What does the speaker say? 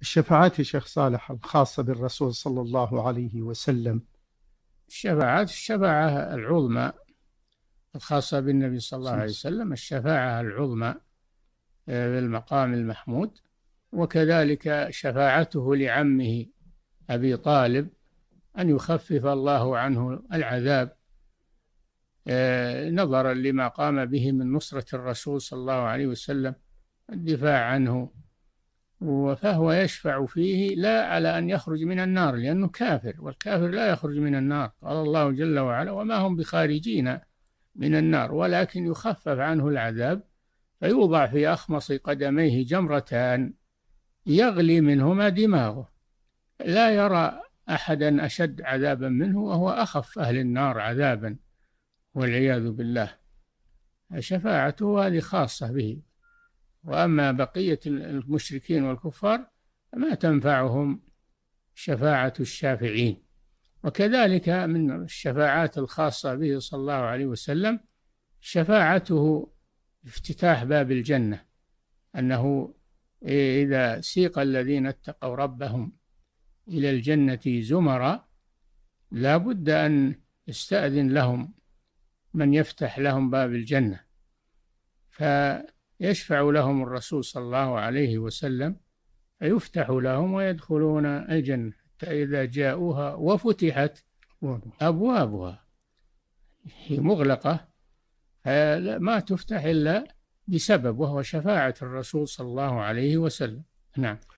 الشفاعات يا شيخ صالح الخاصة بالرسول صلى الله عليه وسلم الشفاعات الشفاعة العظمى الخاصة بالنبي صلى الله عليه وسلم الشفاعة العظمى آه، بالمقام المحمود وكذلك شفاعته لعمه أبي طالب أن يخفف الله عنه العذاب آه، نظرا لما قام به من نصرة الرسول صلى الله عليه وسلم الدفاع عنه فهو يشفع فيه لا على أن يخرج من النار لأنه كافر والكافر لا يخرج من النار قال الله جل وعلا وما هم بخارجين من النار ولكن يخفف عنه العذاب فيوضع في أخمص قدميه جمرتان يغلي منهما دماغه لا يرى أحدا أشد عذابا منه وهو أخف أهل النار عذابا والعياذ بالله شفاعته هذه خاصة به وأما بقية المشركين والكفار ما تنفعهم شفاعة الشافعين وكذلك من الشفاعات الخاصة به صلى الله عليه وسلم شفاعته افتتاح باب الجنة أنه إذا سيق الذين اتقوا ربهم إلى الجنة زمرا لا بد أن يستأذن لهم من يفتح لهم باب الجنة ف يشفع لهم الرسول صلى الله عليه وسلم فيفتح لهم ويدخلون الجنة حتى إذا جاءوها وفتحت أبوابها هي مغلقة ما تفتح إلا بسبب وهو شفاعة الرسول صلى الله عليه وسلم نعم